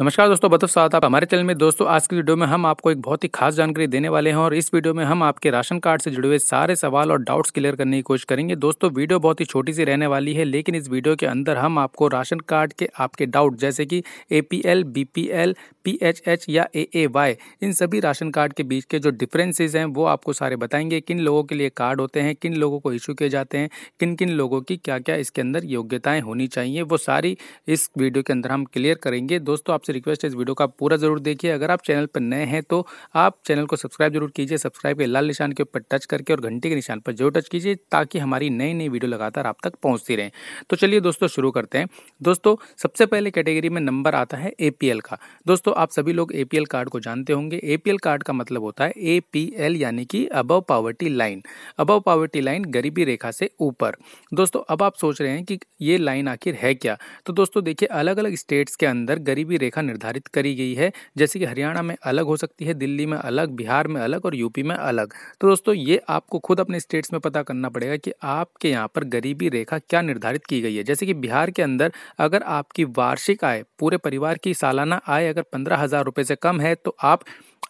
नमस्कार दोस्तों बतफ साथ आप हमारे चैनल में दोस्तों आज की वीडियो में हम आपको एक बहुत ही खास जानकारी देने वाले हैं और इस वीडियो में हम आपके राशन कार्ड से जुड़े हुए सारे सवाल और डाउट्स क्लियर करने की कोशिश करेंगे दोस्तों वीडियो बहुत ही छोटी सी रहने वाली है लेकिन इस वीडियो के अंदर हम आपको राशन कार्ड के आपके डाउट जैसे कि A P L B P L P H H या ए ए वाई इन सभी राशन कार्ड के बीच के जो डिफरेंसेज हैं वो आपको सारे बताएंगे किन लोगों के लिए कार्ड होते हैं किन लोगों को इशू किए जाते हैं किन किन लोगों की क्या क्या इसके अंदर योग्यताएं होनी चाहिए वो सारी इस वीडियो के अंदर हम क्लियर करेंगे दोस्तों आपसे रिक्वेस्ट है इस वीडियो का पूरा ज़रूर देखिए अगर आप चैनल पर नए हैं तो आप चैनल को सब्सक्राइब जरूर कीजिए सब्सक्राइब के लाल निशान के ऊपर टच करके और घंटे के निशान पर जरूर टच कीजिए ताकि हमारी नई नई वीडियो लगातार आप तक पहुँचती रहें तो चलिए दोस्तों शुरू करते हैं दोस्तों सबसे पहले कैटेगरी में नंबर आता है ए का दोस्तों आप सभी लोग एपीएल कार्ड को जानते होंगे एपीएल कार्ड का मतलब होता है एपीएल यानी कि above poverty line above poverty line गरीबी रेखा से ऊपर दोस्तों अब आप सोच रहे हैं कि ये लाइन आखिर है क्या तो दोस्तों देखिए अलग अलग स्टेट्स के अंदर गरीबी रेखा निर्धारित करी गई है जैसे कि हरियाणा में अलग हो सकती है दिल्ली में अलग बिहार में अलग और यूपी में अलग तो दोस्तों ये आपको खुद अपने स्टेट्स में पता करना पड़ेगा कि आपके यहाँ पर गरीबी रेखा क्या निर्धारित की गई है जैसे कि बिहार के अंदर अगर आपकी वार्षिक आय पूरे परिवार की सालाना आय अगर पंद्रह पंद्रह हज़ार रुपये से कम है तो आप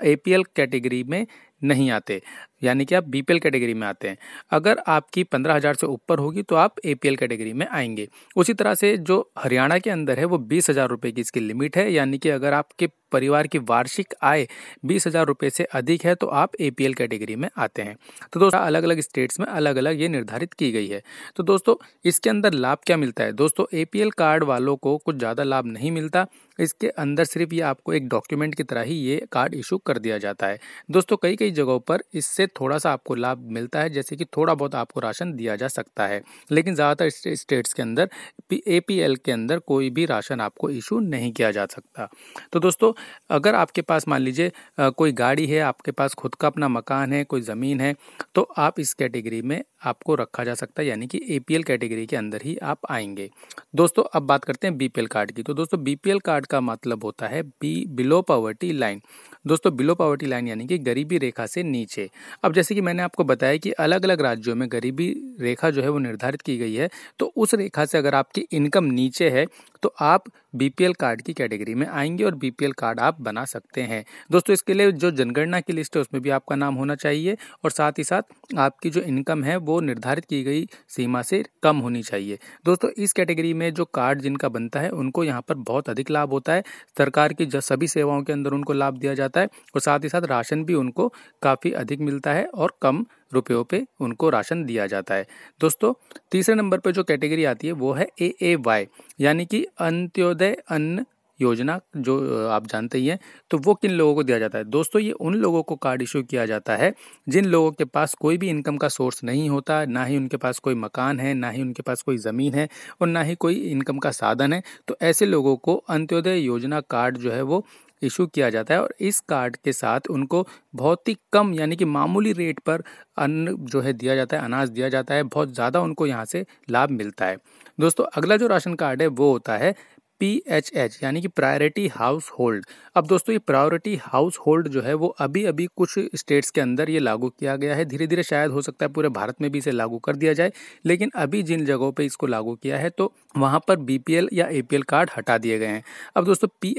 ए कैटेगरी में नहीं आते यानी कि आप बी कैटेगरी में आते हैं अगर आपकी पंद्रह हज़ार से ऊपर होगी तो आप ए कैटेगरी में आएंगे उसी तरह से जो हरियाणा के अंदर है वो बीस हज़ार रुपये की इसकी लिमिट है यानी कि अगर आपके परिवार की वार्षिक आय बीस हज़ार रुपये से अधिक है तो आप ए कैटेगरी में आते हैं तो दोस्तों अलग अलग स्टेट्स में अलग अलग ये निर्धारित की गई है तो दोस्तों इसके अंदर लाभ क्या मिलता है दोस्तों ए कार्ड वालों को कुछ ज़्यादा लाभ नहीं मिलता इसके अंदर सिर्फ ये आपको एक डॉक्यूमेंट की तरह ही ये कार्ड इशू कर दिया जाता है दोस्तों कई कई जगहों पर इससे थोड़ा सा आपको लाभ मिलता है जैसे कि थोड़ा बहुत आपको राशन दिया जा सकता है लेकिन ज़्यादातर स्टेट्स के अंदर ए पी एल के अंदर कोई भी राशन आपको इशू नहीं किया जा सकता तो दोस्तों अगर आपके पास मान लीजिए कोई गाड़ी है आपके पास खुद का अपना मकान है कोई ज़मीन है तो आप इस कैटेगरी में आपको रखा जा सकता है यानी कि ए पी एल कैटेगरी के अंदर ही आप आएंगे दोस्तों अब बात करते हैं बी पी एल कार्ड की तो दोस्तों बी पी एल कार्ड का मतलब होता है बी बिलो पावर्टी लाइन दोस्तों बिलो पावर्टी लाइन यानी कि गरीबी रेखा से नीचे अब जैसे कि मैंने आपको बताया कि अलग अलग राज्यों में गरीबी रेखा जो है वो निर्धारित की गई है तो उस रेखा से अगर आपकी इनकम नीचे है तो आप बीपीएल कार्ड की कैटेगरी में आएंगे और बीपीएल कार्ड आप बना सकते हैं दोस्तों इसके लिए जो जनगणना की लिस्ट है उसमें भी आपका नाम होना चाहिए और साथ ही साथ आपकी जो इनकम है वो निर्धारित की गई सीमा से कम होनी चाहिए दोस्तों इस कैटेगरी में जो कार्ड जिनका बनता है उनको यहाँ पर बहुत अधिक लाभ होता है सरकार की सभी सेवाओं के अंदर उनको लाभ दिया जाता है और साथ ही साथ राशन भी उनको काफ़ी अधिक मिलता है और कम रुपयों पे उनको राशन दिया जाता है दोस्तों तीसरे नंबर पर जो कैटेगरी आती है वो है ए ए वाई यानी कि अंत्योदय अन्न योजना जो आप जानते ही हैं तो वो किन लोगों को दिया जाता है दोस्तों ये उन लोगों को कार्ड इशू किया जाता है जिन लोगों के पास कोई भी इनकम का सोर्स नहीं होता ना ही उनके पास कोई मकान है ना ही उनके पास कोई ज़मीन है और ना ही कोई इनकम का साधन है तो ऐसे लोगों को अंत्योदय योजना कार्ड जो है वो इशू किया जाता है और इस कार्ड के साथ उनको बहुत ही कम यानी कि मामूली रेट पर अन्न जो है दिया जाता है अनाज दिया जाता है बहुत ज़्यादा उनको यहाँ से लाभ मिलता है दोस्तों अगला जो राशन कार्ड है वो होता है पी एच एच यानी कि प्रायोरिटी हाउस होल्ड अब दोस्तों ये प्रायोरिटी हाउस होल्ड जो है वो अभी अभी कुछ स्टेट्स के अंदर ये लागू किया गया है धीरे धीरे शायद हो सकता है पूरे भारत में भी इसे लागू कर दिया जाए लेकिन अभी जिन जगहों पे इसको लागू किया है तो वहाँ पर बी या ए कार्ड हटा दिए गए हैं अब दोस्तों पी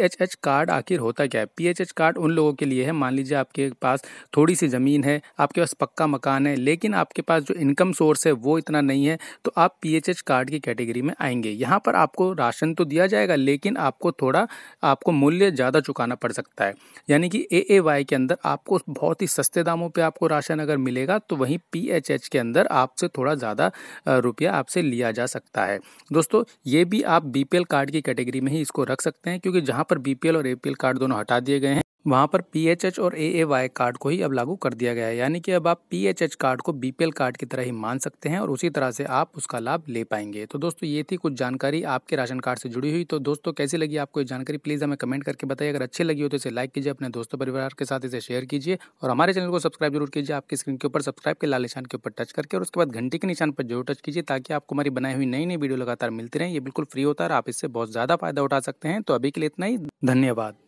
कार्ड आखिर होता क्या है पी कार्ड उन लोगों के लिए है मान लीजिए आपके पास थोड़ी सी ज़मीन है आपके पास पक्का मकान है लेकिन आपके पास जो इनकम सोर्स है वो इतना नहीं है तो आप पी कार्ड की कैटेगरी में आएंगे यहाँ पर आपको राशन तो दिया जाएगा जाएगा लेकिन आपको थोड़ा आपको मूल्य ज़्यादा चुकाना पड़ सकता है यानी कि ए ए वाई के अंदर आपको बहुत ही सस्ते दामों पे आपको राशन अगर मिलेगा तो वहीं पी एच एच के अंदर आपसे थोड़ा ज़्यादा रुपया आपसे लिया जा सकता है दोस्तों ये भी आप बी कार्ड की कैटेगरी में ही इसको रख सकते हैं क्योंकि जहाँ पर बी और ए कार्ड दोनों हटा दिए गए हैं वहाँ पर एच और वाई कार्ड को ही अब लागू कर दिया गया है यानी कि अब आप एच कार्ड को एल कार्ड की तरह ही मान सकते हैं और उसी तरह से आप उसका लाभ ले पाएंगे तो दोस्तों ये थी कुछ जानकारी आपके राशन कार्ड से जुड़ी हुई तो दोस्तों कैसी लगी आपको ये जानकारी प्लीज़ हमें कमेंट करके बताइए अगर अच्छी लगी हो तो इसे लाइक कीजिए अपने दोस्तों परिवार के साथ इसे शेयर कीजिए और हमारे चैनल को सब्सक्राइब जरूर कीजिए आपकी स्क्रीन के ऊपर सब्सक्राइब के लाल निशान के ऊपर टच करके और उसके बाद घंटे के निशान पर जरूर टच कीजिए ताकि आपको हमारी बनाई हुई नई नई वीडियो लगातार मिलती रहे ये बिल्कुल फ्री होता है आप इससे बहुत ज़्यादा फायदा उठा सकते हैं तो अभी के लिए इतना ही धन्यवाद